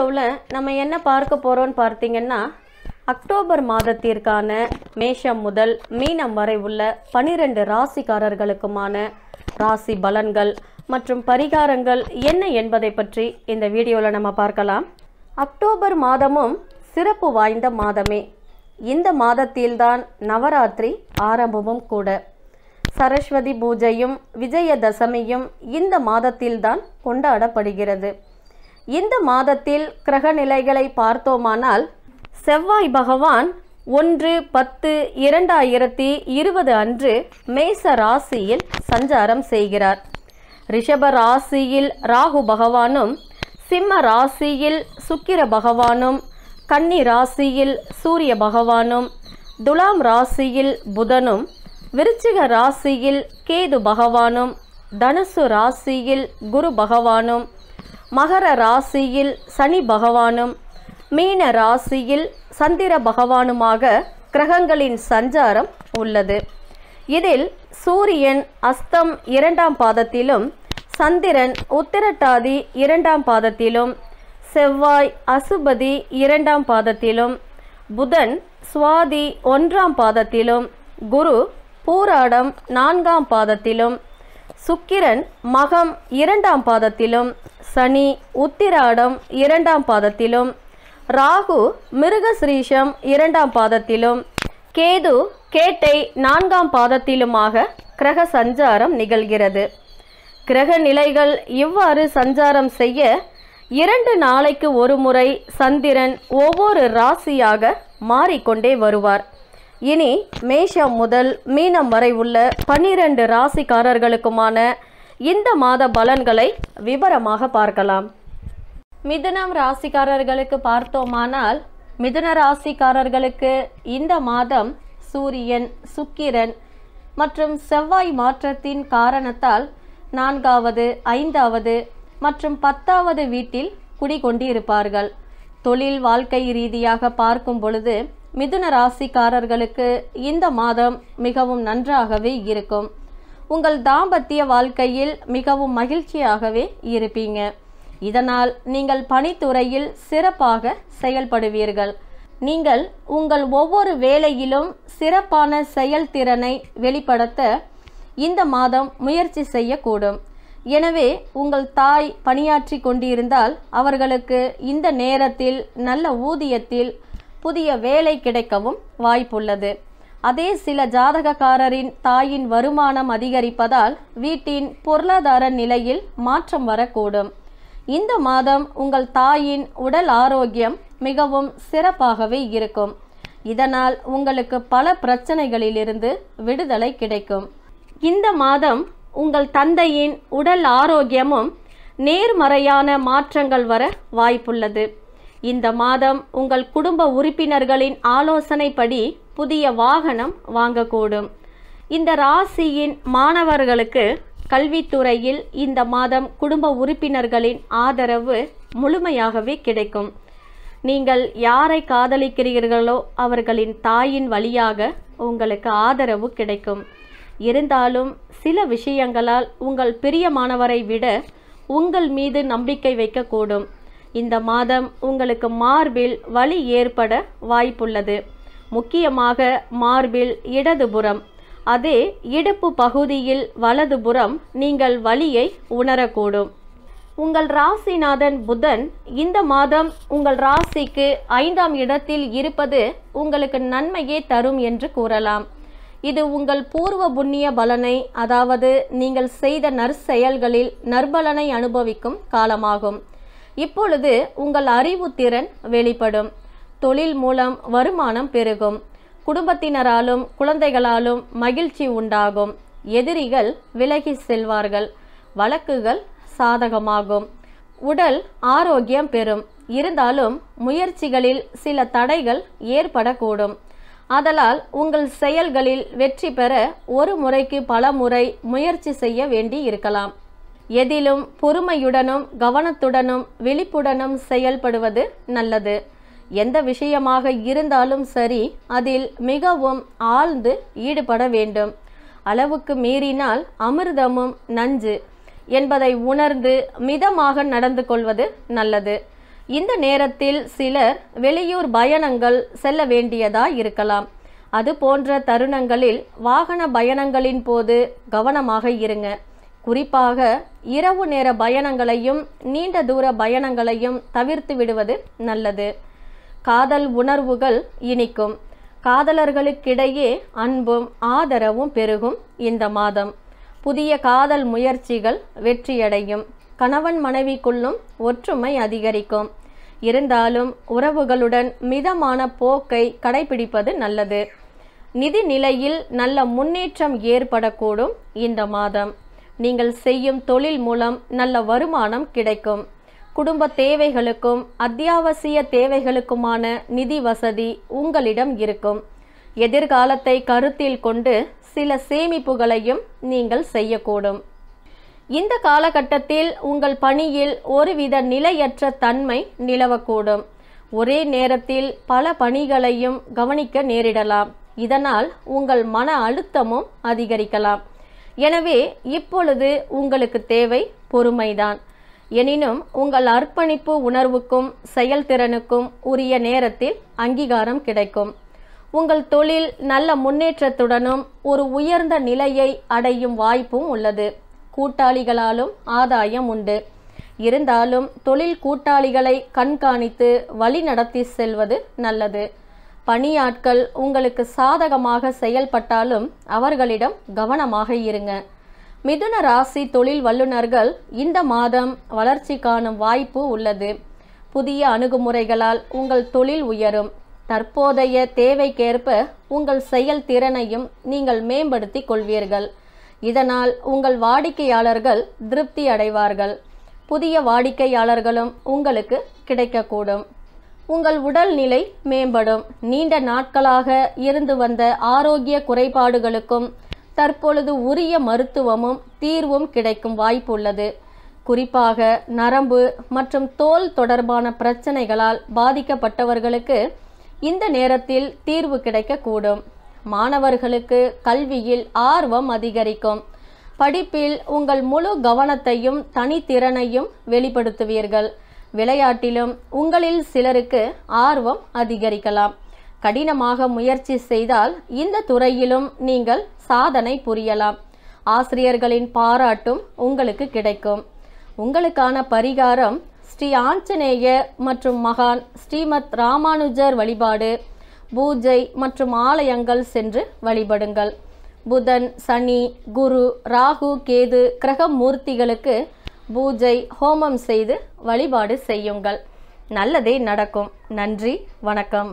வீடியோவில் நம்ம என்ன பார்க்க போகிறோன்னு பார்த்தீங்கன்னா அக்டோபர் மாதத்திற்கான மேஷம் முதல் மீனம் வரை உள்ள பனிரெண்டு ராசிக்காரர்களுக்குமான ராசி பலன்கள் மற்றும் பரிகாரங்கள் என்ன என்பதை பற்றி இந்த வீடியோவில் நம்ம பார்க்கலாம் அக்டோபர் மாதமும் சிறப்பு வாய்ந்த மாதமே இந்த மாதத்தில்தான் நவராத்திரி ஆரம்பமும் கூட சரஸ்வதி பூஜையும் விஜயதசமியும் இந்த மாதத்தில்தான் கொண்டாடப்படுகிறது இந்த மாதத்தில் கிரக நிலைகளை பார்த்தோமானால் செவ்வாய் பகவான் ஒன்று பத்து இரண்டாயிரத்தி இருபது அன்று மேச ராசியில் சஞ்சாரம் செய்கிறார் ரிஷப ராசியில் ராகு பகவானும் சிம்ம ராசியில் சுக்கிர பகவானும் கன்னி ராசியில் சூரிய பகவானும் துலாம் ராசியில் புதனும் விருச்சிக ராசியில் கேது பகவானும் தனுசு ராசியில் குரு பகவானும் மகர ராசியில் சனி பகவானும் மீன ராசியில் சந்திர பகவானுமாக கிரகங்களின் சஞ்சாரம் உள்ளது இதில் சூரியன் அஸ்தம் இரண்டாம் பாதத்திலும் சந்திரன் உத்திரட்டாதி இரண்டாம் பாதத்திலும் செவ்வாய் அசுபதி இரண்டாம் பாதத்திலும் புதன் சுவாதி ஒன்றாம் பாதத்திலும் குரு பூராடம் நான்காம் பாதத்திலும் சுக்கிரன் மகம் இரண்டாம் பாதத்திலும் சனி உத்திராடம் இரண்டாம் பாதத்திலும் ராகு மிருகஸ்ரீஷம் இரண்டாம் பாதத்திலும் கேது கேட்டை நான்காம் பாதத்திலுமாக கிரக சஞ்சாரம் நிகழ்கிறது கிரக நிலைகள் இவ்வாறு சஞ்சாரம் செய்ய இரண்டு நாளைக்கு ஒரு முறை சந்திரன் ஒவ்வொரு ராசியாக மாறிக்கொண்டே வருவார் இனி மேஷம் முதல் மீனம் வரை உள்ள பன்னிரண்டு ராசிக்காரர்களுக்குமான இந்த மாத பலன்களை விவரமாக பார்க்கலாம் மிதுனம் ராசிக்காரர்களுக்கு பார்த்தோமானால் மிதுன ராசிக்காரர்களுக்கு இந்த மாதம் சூரியன் சுக்கிரன் மற்றும் செவ்வாய் மாற்றத்தின் காரணத்தால் நான்காவது ஐந்தாவது மற்றும் பத்தாவது வீட்டில் குடிகொண்டிருப்பார்கள் தொழில் வாழ்க்கை ரீதியாக பார்க்கும் பொழுது மிதுன ராசிக்காரர்களுக்கு இந்த மாதம் மிகவும் நன்றாகவே இருக்கும் உங்கள் தாம்பத்திய வாழ்க்கையில் மிகவும் மகிழ்ச்சியாகவே இருப்பீங்க இதனால் நீங்கள் பணித்துறையில் சிறப்பாக செயல்படுவீர்கள் நீங்கள் உங்கள் ஒவ்வொரு வேலையிலும் சிறப்பான செயல்திறனை வெளிப்படுத்த இந்த மாதம் முயற்சி செய்யக்கூடும் எனவே உங்கள் தாய் பணியாற்றி கொண்டிருந்தால் அவர்களுக்கு இந்த நேரத்தில் நல்ல ஊதியத்தில் புதிய வேலை கிடைக்கவும் வாய்ப்புள்ளது அதே சில ஜாதகக்காரரின் தாயின் வருமானம் அதிகரிப்பதால் வீட்டின் பொருளாதார நிலையில் மாற்றம் வரக்கூடும் இந்த மாதம் உங்கள் தாயின் உடல் ஆரோக்கியம் மிகவும் சிறப்பாகவே இருக்கும் இதனால் உங்களுக்கு பல பிரச்சனைகளிலிருந்து விடுதலை கிடைக்கும் இந்த மாதம் உங்கள் தந்தையின் உடல் ஆரோக்கியமும் நேர்மறையான மாற்றங்கள் வர வாய்ப்புள்ளது இந்த மாதம் உங்கள் குடும்ப உறுப்பினர்களின் ஆலோசனைப்படி புதிய வாகனம் வாங்கக்கூடும் இந்த ராசியின் மாணவர்களுக்கு கல்வித்துறையில் இந்த மாதம் குடும்ப உறுப்பினர்களின் ஆதரவு முழுமையாகவே கிடைக்கும் நீங்கள் யாரை காதலிக்கிறீர்களோ அவர்களின் தாயின் வழியாக உங்களுக்கு ஆதரவு கிடைக்கும் இருந்தாலும் சில விஷயங்களால் உங்கள் பிரியமானவரை விட உங்கள் மீது நம்பிக்கை வைக்கக்கூடும் இந்த மாதம் உங்களுக்கு மார்பில் வலி ஏற்பட வாய்ப்புள்ளது முக்கியமாக மார்பில் இடதுபுறம் அதே இடுப்பு பகுதியில் வலதுபுறம் நீங்கள் வலியை உணரக்கூடும் உங்கள் ராசிநாதன் புதன் இந்த மாதம் உங்கள் ராசிக்கு ஐந்தாம் இடத்தில் இருப்பது உங்களுக்கு நன்மையே தரும் என்று கூறலாம் இது உங்கள் பூர்வ புண்ணிய பலனை அதாவது நீங்கள் செய்த நற்செயல்களில் நற்பலனை அனுபவிக்கும் காலமாகும் இப்பொழுது உங்கள் அறிவு திறன் வெளிப்படும் தொழில் மூலம் வருமானம் பெருகும் குடும்பத்தினராலும் குழந்தைகளாலும் மகிழ்ச்சி உண்டாகும் எதிரிகள் விலகி செல்வார்கள் வழக்குகள் சாதகமாகும் உடல் ஆரோக்கியம் பெறும் இருந்தாலும் முயற்சிகளில் சில தடைகள் ஏற்படக்கூடும் அதலால் உங்கள் செயல்களில் வெற்றி பெற ஒரு முறைக்கு பல முறை முயற்சி செய்ய வேண்டி இருக்கலாம் எதிலும் பொறுமையுடனும் கவனத்துடனும் விழிப்புடனும் செயல்படுவது நல்லது எந்த விஷயமாக இருந்தாலும் சரி அதில் மிகவும் ஆழ்ந்து ஈடுபட வேண்டும் அளவுக்கு மீறினால் அமிர்தமும் நஞ்சு என்பதை உணர்ந்து மிதமாக நடந்து கொள்வது நல்லது இந்த நேரத்தில் சிலர் வெளியூர் பயணங்கள் செல்ல வேண்டியதாக இருக்கலாம் அது போன்ற தருணங்களில் வாகன பயணங்களின் போது கவனமாக இருங்க குறிப்பாக இரவு நேர பயணங்களையும் நீண்ட தூர பயணங்களையும் தவிர்த்து விடுவது நல்லது காதல் உணர்வுகள் இனிக்கும் காதலர்களுக்கிடையே அன்பும் ஆதரவும் பெருகும் இந்த மாதம் புதிய காதல் முயற்சிகள் வெற்றியடையும் கணவன் மனைவிக்குள்ளும் ஒற்றுமை அதிகரிக்கும் இருந்தாலும் உறவுகளுடன் மிதமான போக்கை கடைபிடிப்பது நல்லது நிதி நிலையில் நல்ல முன்னேற்றம் ஏற்படக்கூடும் இந்த மாதம் நீங்கள் செய்யும் தொழில் மூலம் நல்ல வருமானம் கிடைக்கும் குடும்ப தேவைகளுக்கும் அத்தியாவசிய தேவைகளுக்குமான நிதி வசதி உங்களிடம் இருக்கும் எதிர்காலத்தை கருத்தில் கொண்டு சில சேமிப்புகளையும் நீங்கள் செய்யக்கூடும் இந்த காலகட்டத்தில் உங்கள் பணியில் ஒருவித நிலையற்ற தன்மை நிலவக்கூடும் ஒரே நேரத்தில் பல பணிகளையும் கவனிக்க நேரிடலாம் இதனால் உங்கள் மன அழுத்தமும் அதிகரிக்கலாம் எனவே இப்பொழுது உங்களுக்கு தேவை பொறுமைதான் எனினும் உங்கள் அர்ப்பணிப்பு உணர்வுக்கும் செயல்திறனுக்கும் உரிய நேரத்தில் அங்கீகாரம் கிடைக்கும் உங்கள் தொழில் நல்ல முன்னேற்றத்துடனும் ஒரு உயர்ந்த நிலையை அடையும் வாய்ப்பும் உள்ளது கூட்டாளிகளாலும் ஆதாயம் உண்டு இருந்தாலும் தொழில் கூட்டாளிகளை கண்காணித்து வழிநடத்தி செல்வது நல்லது பணியாட்கள் உங்களுக்கு சாதகமாக செயல்பட்டாலும் அவர்களிடம் கவனமாக இருங்க மிதுன ராசி தொழில் வல்லுநர்கள் இந்த மாதம் வளர்ச்சி காணும் வாய்ப்பு உள்ளது புதிய அணுகுமுறைகளால் உங்கள் தொழில் உயரும் தற்போதைய தேவைக்கேற்ப உங்கள் செயல் திறனையும் நீங்கள் மேம்படுத்திக் கொள்வீர்கள் இதனால் உங்கள் வாடிக்கையாளர்கள் திருப்தி அடைவார்கள் புதிய வாடிக்கையாளர்களும் உங்களுக்கு கிடைக்கக்கூடும் உங்கள் உடல்நிலை மேம்படும் நீண்ட நாட்களாக இருந்து வந்த ஆரோக்கிய குறைபாடுகளுக்கும் தற்பொழுது உரிய மருத்துவமும் தீர்வும் கிடைக்கும் வாய்ப்பு உள்ளது குறிப்பாக நரம்பு மற்றும் தோல் தொடர்பான பிரச்சனைகளால் பாதிக்கப்பட்டவர்களுக்கு இந்த நேரத்தில் தீர்வு கிடைக்கக்கூடும் மாணவர்களுக்கு கல்வியில் ஆர்வம் அதிகரிக்கும் படிப்பில் உங்கள் முழு கவனத்தையும் தனித்திறனையும் வெளிப்படுத்துவீர்கள் விளையாட்டிலும் உங்களில் சிலருக்கு ஆர்வம் அதிகரிக்கலாம் கடினமாக முயற்சி செய்தால் இந்த துறையிலும் நீங்கள் சாதனை புரியலாம் ஆசிரியர்களின் பாராட்டும் உங்களுக்கு கிடைக்கும் உங்களுக்கான பரிகாரம் ஸ்ரீ ஆஞ்சநேய மற்றும் மகான் ஸ்ரீமத் ராமானுஜர் வழிபாடு பூஜை மற்றும் ஆலயங்கள் சென்று வழிபடுங்கள் புதன் சனி குரு ராகு கேது கிரக மூர்த்திகளுக்கு பூஜை ஹோமம் செய்து வழிபாடு செய்யுங்கள் நல்லதே நடக்கும் நன்றி வணக்கம்